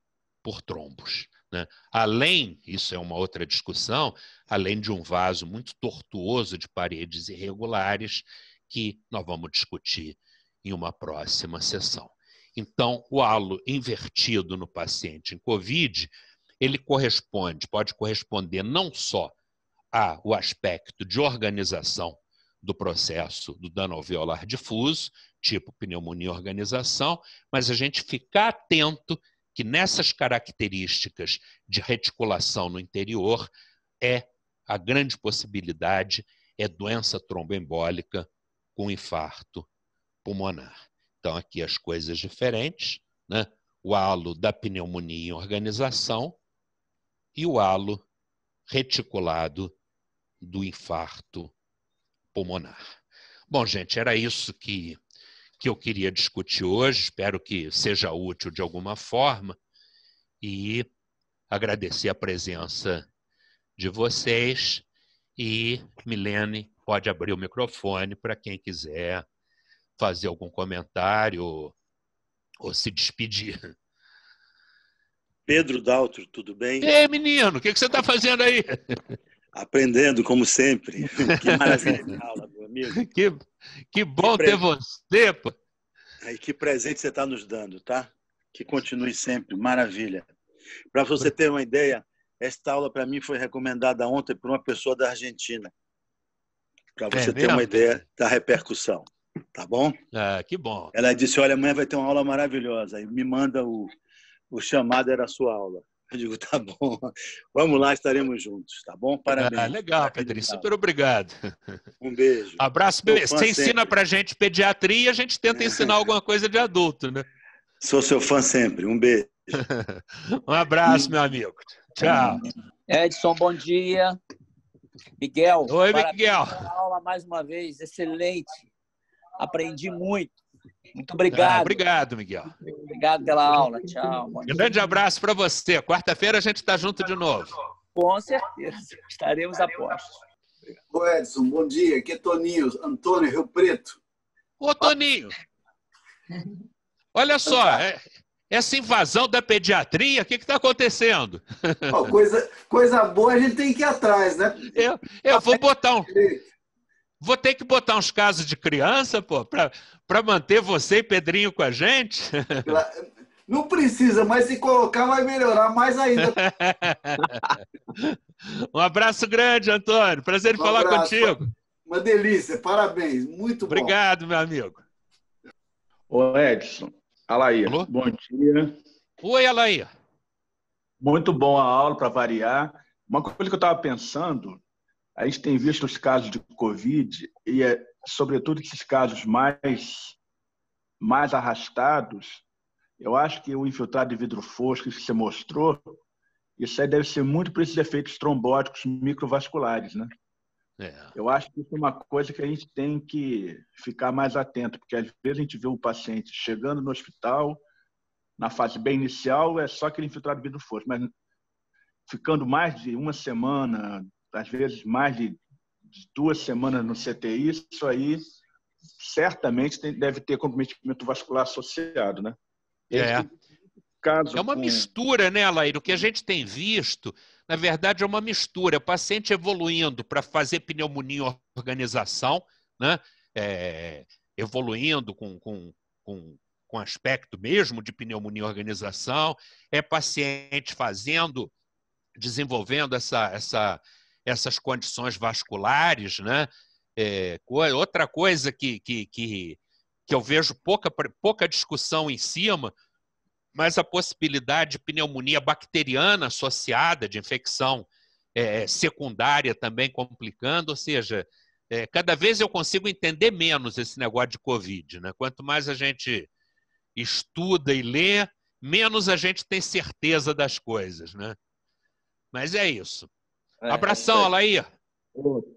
A: por trombos. Né? Além, isso é uma outra discussão, além de um vaso muito tortuoso de paredes irregulares, que nós vamos discutir em uma próxima sessão. Então, o halo invertido no paciente em COVID, ele corresponde, pode corresponder não só ao aspecto de organização do processo do dano alveolar difuso, tipo pneumonia organização, mas a gente ficar atento que nessas características de reticulação no interior é a grande possibilidade é doença tromboembólica com infarto pulmonar. Então, aqui as coisas diferentes, né? o halo da pneumonia em organização e o halo reticulado do infarto pulmonar. Bom, gente, era isso que que eu queria discutir hoje, espero que seja útil de alguma forma, e agradecer a presença de vocês. E Milene pode abrir o microfone para quem quiser fazer algum comentário ou se despedir. Pedro Daltro, tudo bem? Ei, menino, o que, que você está fazendo aí?
B: Aprendendo, como sempre. Que maravilha de aula amigo. que, que bom que ter você, pô. E que presente você está nos dando, tá? Que continue sempre, maravilha. Para você ter uma ideia, esta aula para mim foi recomendada ontem por uma pessoa da Argentina. Para é você é ter uma ideia da repercussão, tá bom?
A: Ah, que bom. Ela disse:
B: Olha, amanhã vai ter uma aula maravilhosa. E me manda o, o chamado, era a sua aula. Eu digo, tá bom, vamos lá, estaremos juntos, tá bom? Parabéns. Ah,
A: legal, Pedrinho, super obrigado. Um beijo. Abraço, Meu você ensina para gente pediatria e a gente tenta ensinar alguma coisa de adulto, né?
B: Sou seu fã sempre, um beijo.
A: um abraço, hum. meu amigo. Tchau. Edson, bom dia. Miguel. Oi, Miguel.
B: aula mais uma vez, excelente. Aprendi
A: muito. Muito tá, obrigado. Ah, obrigado, Miguel.
B: obrigado pela aula. Tchau. grande
A: abraço para você. Quarta-feira a gente está junto de novo.
B: Com certeza. Estaremos a postos. Ô Edson, bom dia. Aqui é Toninho, Antônio Rio Preto.
A: Ô, Toninho! Olha só, é, essa invasão da pediatria, o que está acontecendo? Oh, coisa, coisa boa a gente tem que ir atrás, né? Eu, eu vou botar um. Vou ter que botar uns casos de criança, pô, para manter você e Pedrinho com a gente? Não precisa, mas
B: se colocar vai melhorar mais ainda.
A: um abraço grande, Antônio. Prazer em um falar abraço. contigo. Uma delícia, parabéns. Muito Obrigado, bom. Obrigado, meu
B: amigo. Ô, Edson. Alair, bom dia. Oi, Alair. Muito bom a aula para variar. Uma coisa que eu estava pensando a gente tem visto os casos de Covid e, é, sobretudo, esses casos mais, mais arrastados. Eu acho que o infiltrado de vidro fosco que você mostrou, isso aí deve ser muito para esses efeitos trombóticos microvasculares, né? É. Eu acho que isso é uma coisa que a gente tem que ficar mais atento, porque às vezes a gente vê um paciente chegando no hospital, na fase bem inicial, é só aquele infiltrado de vidro fosco, mas ficando mais de uma semana, às vezes mais de duas semanas no CTI, isso aí certamente tem, deve ter comprometimento vascular associado, né? É. Caso é uma com... mistura,
A: né, Lair? O que a gente tem visto, na verdade, é uma mistura. O paciente evoluindo para fazer pneumonia organização, né? É, evoluindo com, com, com, com aspecto mesmo de pneumonia organização, é paciente fazendo, desenvolvendo essa, essa essas condições vasculares, né? É, outra coisa que, que, que, que eu vejo pouca, pouca discussão em cima, mas a possibilidade de pneumonia bacteriana associada, de infecção é, secundária também complicando, ou seja, é, cada vez eu consigo entender menos esse negócio de Covid. Né? Quanto mais a gente estuda e lê, menos a gente tem certeza das coisas. Né? Mas é isso. É, é, Abração, é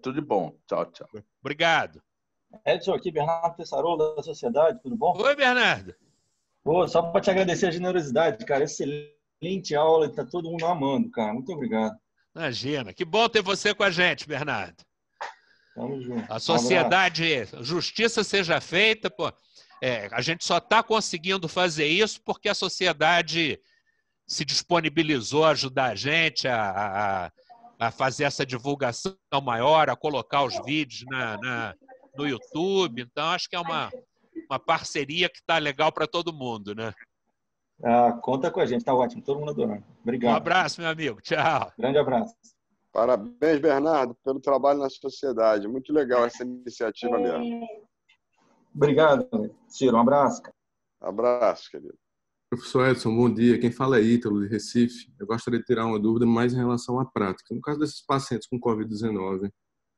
A: tudo bom. Tchau, tchau. Obrigado. Edson, aqui, Bernardo Tessarolo,
B: da Sociedade, tudo bom? Oi, Bernardo. Pô, só para te agradecer a generosidade, cara. Excelente aula, está todo mundo amando, cara. Muito obrigado.
A: Imagina, que bom ter você com a gente, Bernardo. Tamo junto. A sociedade, justiça seja feita, pô. É, a gente só está conseguindo fazer isso porque a sociedade se disponibilizou a ajudar a gente a, a, a fazer essa divulgação maior, a colocar os vídeos na, na no YouTube. Então, acho que é uma, uma parceria que está legal para todo mundo, né?
B: Ah, conta com a gente, tá ótimo, todo mundo adorando. Obrigado. Um abraço,
A: meu amigo. Tchau. Grande abraço.
B: Parabéns, Bernardo, pelo trabalho na sociedade. Muito legal essa iniciativa mesmo. Obrigado, Ciro. Um abraço. Cara. Abraço,
C: querido. Professor Edson, bom dia. Quem fala é Ítalo, de Recife. Eu gostaria de tirar uma dúvida mais em relação à prática. No caso desses pacientes com Covid-19,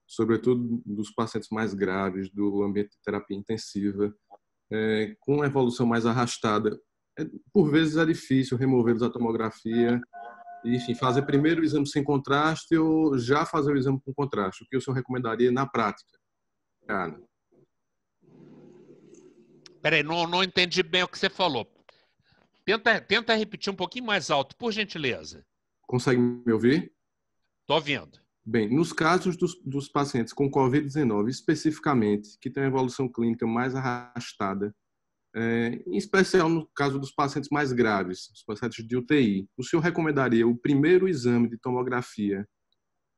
C: sobretudo dos pacientes mais graves, do ambiente de terapia intensiva, é, com uma evolução mais arrastada, é, por vezes é difícil removê-los da tomografia, enfim, fazer primeiro o exame sem contraste ou já fazer o exame com contraste? O que o senhor recomendaria na prática?
A: Peraí, não, não entendi bem o que você falou. Tenta, tenta repetir um pouquinho mais alto, por gentileza.
C: Consegue me ouvir? Estou ouvindo. Bem, nos casos dos, dos pacientes com Covid-19, especificamente, que têm uma evolução clínica mais arrastada, é, em especial no caso dos pacientes mais graves, os pacientes de UTI, o senhor recomendaria o primeiro exame de tomografia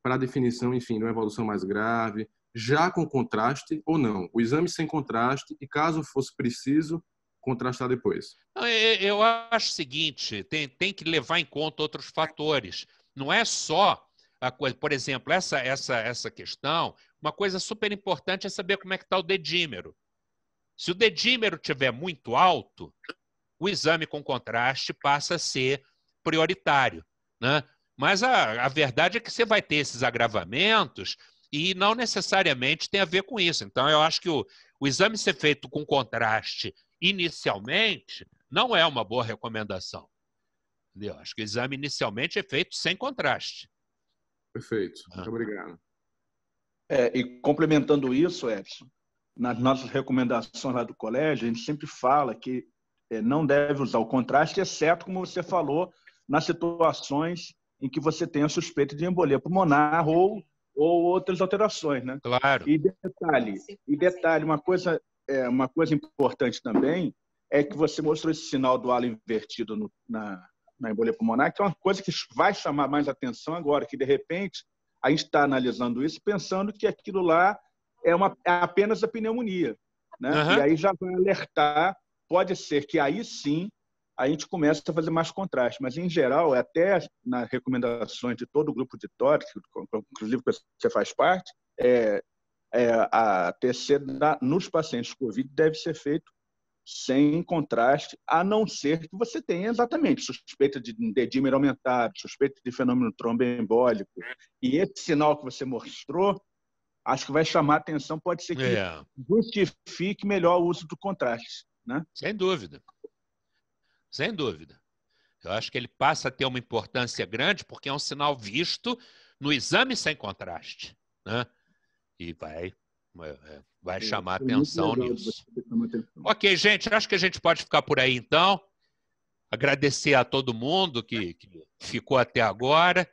C: para definição, enfim, de uma evolução mais grave, já com contraste ou não? O exame sem contraste e, caso fosse preciso, contrastar depois.
A: É, é, eu acho o seguinte: tem, tem que levar em conta outros fatores. Não é só a coisa, por exemplo, essa, essa, essa questão. Uma coisa super importante é saber como é que está o dedímero. Se o dedímero tiver muito alto, o exame com contraste passa a ser prioritário. Né? Mas a, a verdade é que você vai ter esses agravamentos e não necessariamente tem a ver com isso. Então, eu acho que o, o exame ser feito com contraste inicialmente, não é uma boa recomendação. Entendeu? Acho que o exame inicialmente é feito sem contraste.
C: Perfeito. Ah. Muito obrigado.
B: É, e complementando isso, Edson, nas nossas recomendações lá do colégio, a gente sempre fala que é, não deve usar o contraste, exceto, como você falou, nas situações em que você tenha suspeita de embolia pulmonar ou, ou outras alterações, né? Claro. E detalhe, e detalhe, uma coisa é, uma coisa importante também é que você mostrou esse sinal do halo invertido no, na, na embolia pulmonar, que é uma coisa que vai chamar mais atenção agora, que de repente a gente está analisando isso pensando que aquilo lá é, uma, é apenas a pneumonia. Né? Uhum. E aí já vai alertar, pode ser que aí sim a gente começa a fazer mais contraste, mas em geral, até nas recomendações de todo o grupo de TOT, inclusive você faz parte, é, é, a TC nos pacientes COVID deve ser feito sem contraste, a não ser que você tenha exatamente suspeita de dedímero aumentado, suspeita de fenômeno tromboembólico. E esse sinal que você mostrou, acho que vai chamar atenção, pode ser que é. justifique melhor o uso
A: do contraste. Né? Sem dúvida. Sem dúvida. Eu acho que ele passa a ter uma importância grande porque é um sinal visto no exame sem contraste. Né? e vai é, é, vai é, chamar é, atenção nisso. Atenção. Ok, gente, acho que a gente pode ficar por aí então. Agradecer a todo mundo que, que ficou até agora.